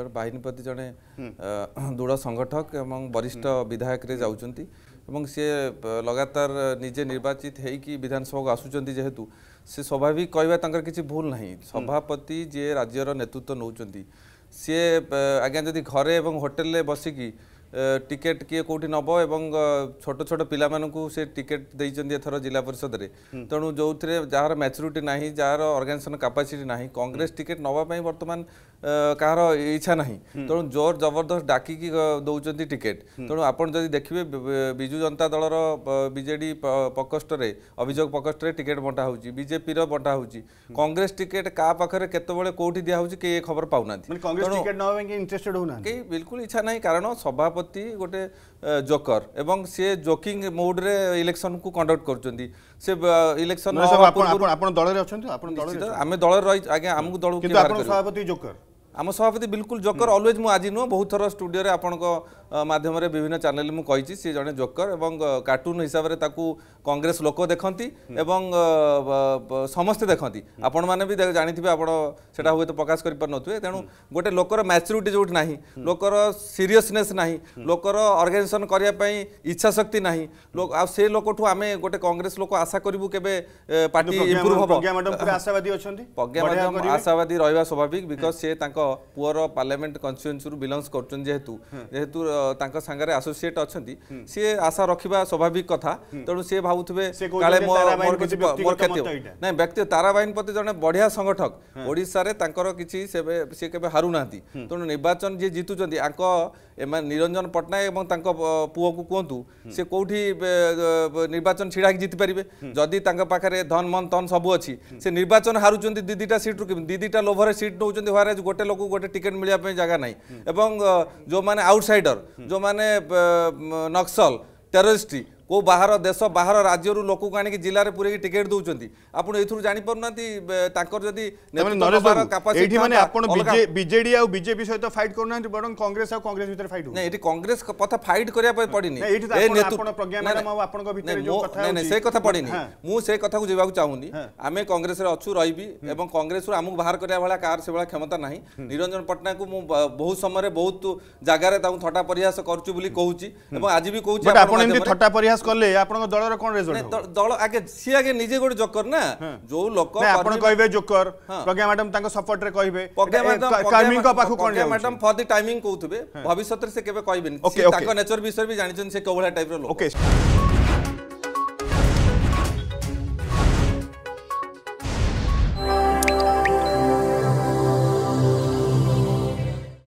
জন বাহিনীপতি জনে দৃঢ় সংগঠক এবং বরিষ্ঠ বিধায়করে যাচ্ছেন এবং সি লগাতার নিজে নির্বাচিত হয়েকি বিধানসভাকে আসুচার যেহেতু সে স্বাভাবিক কহা তাঁর কিছু ভুল না সভাপতি যে রাজ্যর নেতৃত্ব নৌকর সি আজ্ঞা যদি ঘরে এবং হোটেলে বসিকি টিকেট কিয়ে কোটি নব এবং ছোট ছোট পিলামানকু সে টিকেট দেইছন্তি এথর জেলা পরিষদরে তেণু যৌথিরে যার ম্যাচুরিটি নাহি যার অর্গানাইজেশন ক্যাপাসিটি নাহি কংগ্রেস টিকেট নবা পাই বর্তমান কাহার ইচ্ছা নাহি তেণু জোর জবরদস্ত ডাকিকি দৌছন্তি টিকেট তেণু আপন যদি দেখিবে বিজু জনতা দলর বিজেডি পকষ্টরে অভিযোগ পকষ্টরে টিকেট বন্টা হচ্ছে বিজেপির বন্টা হচ্ছে কংগ্রেস টিকেট কাহা পাখে কেতবে কোটি দিয়া হচ্ছে কে খবর পাও না কংগ্রেস টিকেট নবা পাই ইন্টারেস্টেড হো না কে বিলকুল ইচ্ছা নাহি কারণ সভাপতি ସଭାପତି ଗୋଟେ ଜୋକର ଏବଂ ସିଏ ଜୋକିଂ ମୁଡ୍ରେ ଇଲେକ୍ସନକୁ କଣ୍ଡକ୍ଟ କରୁଛନ୍ତି ସେ ଇଲେକ୍ସନ ଆପଣ ଦଳରେ ଅଛନ୍ତି ଆପଣ ଆମେ ଦଳରେ ରହିଛୁ ଆଜ୍ଞା ଆମକୁ ଦଳକୁ ସଭାପତି ଜୋକର আম সভাপতি বিলকুল জোকর অলওয়েজ মু আজি নো বহুত থর স্টুডিওরে আপনার মাধ্যমে বিভিন্ন চ্যানেল মু কইছি সে জনে জোকর এবং কার্টুন হিসাবে তাকু কংগ্রেস লোক দেখন্তি এবং সমস্ত দেখন্তি আপন মানে বি জাঁথিবে আপন সেটা হয়তো প্রকাশ করি করে পারে তেনু গোটে লোকর ম্যাচুরিটি জউট নাহি লোকর সিরিয়াসনেস নাহি লোকর অর্গানাইজেশন করিয়া পাই ইচ্ছা শক্তি নাহি লোক আর সে লোকঠু আমি গোটে কংগ্রেস লোক আশা করিবু কেবে পার্টি ইমপ্রুভ হবো প্রজ্ঞা ম্যাডাম আশাবাদী অছন্তি প্রজ্ঞা ম্যাডাম আশাবাদী রহবা স্বাভাবিক বিকজ সে তাঁর পুয়র পার্লামেন্ট কনস্টিটুয়েন্সি বিলংস করছেন যেহেতু যেহেতু তাঙ্ক সাঙ্গে আসোসিয়েট অনেক সি আশা রাখা স্বাভাবিক কথা তেমন সি ভাবুবে কালে মোর ক্ষতি না ব্যক্তি তারাবাহিনী প্রতি জন বড়িয়া সংগঠক ওড়শার তাঁর কিছু সে কেবে হারু না তেমন নির্বাচন যে জিতুছেন আঙ্ক এমানে নিরঞ্জন পট্টনাক এবং তাঁর পুয়কু কুহতু সে কোটি নির্বাচন ছিড়া জিতিপারে যদি তাঁর পাখে ধন মন তন সবু অছি সে নির্বাচন হারুচ্ছেন দিদিটা সিট্রু দিদিটা লোভরে সিট নেওয়া হোয়ার গোটে ଲୋକକୁ ଗୋଟେ ଟିକେଟ୍ ମିଳିବା ପାଇଁ ଜାଗା ନାହିଁ ଏବଂ ଯେଉଁମାନେ ଆଉଟସାଇଡର ଯେଉଁମାନେ ନକ୍ସଲ ଟେରୋରିଷ୍ଟ କେଉଁ ବାହାର ଦେଶ ବାହାର ରାଜ୍ୟରୁ ଲୋକଙ୍କୁ ଆଣିକି ଜିଲ୍ଲାରେ ପୁରେଇକି ଟିକେଟ୍ ଦେଉଛନ୍ତି ଆପଣ ଏଥିରୁ ଜାଣିପାରୁନାହାନ୍ତି ତାଙ୍କର ଯଦି ବିଜେଡି ଆଉ ବିଜେପି ସହିତ ଫାଇଟ୍ କରୁନାହାନ୍ତି ବରଂ କଂଗ୍ରେସ ଆଉ କଂଗ୍ରେସ ଭିତରେ ଫାଇଟ୍ ନା ଏଠି କଂଗ୍ରେସ କଥା ଫାଇଟ୍ କରିବା ପାଇଁ ପଡ଼ିନି ସେ କଥା ପଡ଼ିନି ମୁଁ ସେ କଥାକୁ ଯିବାକୁ ଚାହୁଁନି ଆମେ କଂଗ୍ରେସରେ ଅଛୁ ରହିବି ଏବଂ କଂଗ୍ରେସରୁ ଆମକୁ ବାହାର କରିବା ଭଳିଆ କାହାର ସେଭଳିଆ କ୍ଷମତା ନାହିଁ ନିରଞ୍ଜନ ପଟ୍ଟନାୟକଙ୍କୁ ମୁଁ ବହୁତ ସମୟରେ ବହୁତ ଜାଗାରେ ତାଙ୍କୁ ଥଟା ପରିହାସ କରୁଛି ବୋଲି କହୁଛି ଏବଂ ଆଜି ବି କହୁଛି ଆପଣ ଥଟା ପରିହାସ করলে আপোনক দলৰ কোন রেজাল্ট দল আগে সি আগে নিজৰ গড জকৰ না যো লোক আপোন কইবে জকৰ প্রোগ্রাম মেডাম তাৰক সাপোর্টৰে কইবে programme madam for the timing কউতবে ভৱিষ্যতে সে কেবে কইব নে তাৰ নেচার বিস্বৰ বি জানিছন সে কৱলা টাইপৰ লোক ওকে